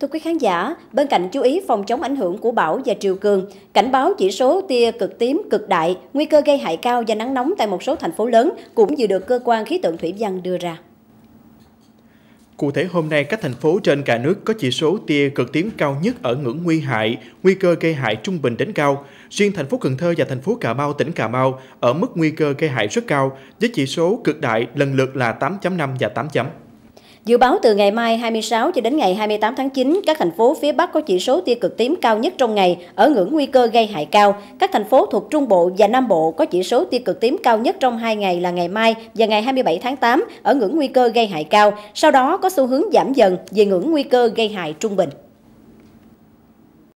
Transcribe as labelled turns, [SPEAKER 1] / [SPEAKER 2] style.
[SPEAKER 1] Thưa quý khán giả, bên cạnh chú ý phòng chống ảnh hưởng của bão và triều cường, cảnh báo chỉ số tia cực tím cực đại, nguy cơ gây hại cao do nắng nóng tại một số thành phố lớn cũng vừa được cơ quan khí tượng thủy văn đưa ra.
[SPEAKER 2] Cụ thể hôm nay các thành phố trên cả nước có chỉ số tia cực tím cao nhất ở ngưỡng nguy hại, nguy cơ gây hại trung bình đến cao. Riêng thành phố Cần Thơ và thành phố Cà Mau tỉnh Cà Mau ở mức nguy cơ gây hại rất cao với chỉ số cực đại lần lượt là 8.5 và 8 chấm.
[SPEAKER 1] Dự báo từ ngày mai 26 cho đến ngày 28 tháng 9, các thành phố phía Bắc có chỉ số tia cực tím cao nhất trong ngày ở ngưỡng nguy cơ gây hại cao. Các thành phố thuộc Trung Bộ và Nam Bộ có chỉ số tia cực tím cao nhất trong hai ngày là ngày mai và ngày 27 tháng 8 ở ngưỡng nguy cơ gây hại cao, sau đó có xu hướng giảm dần về ngưỡng nguy cơ gây hại trung bình.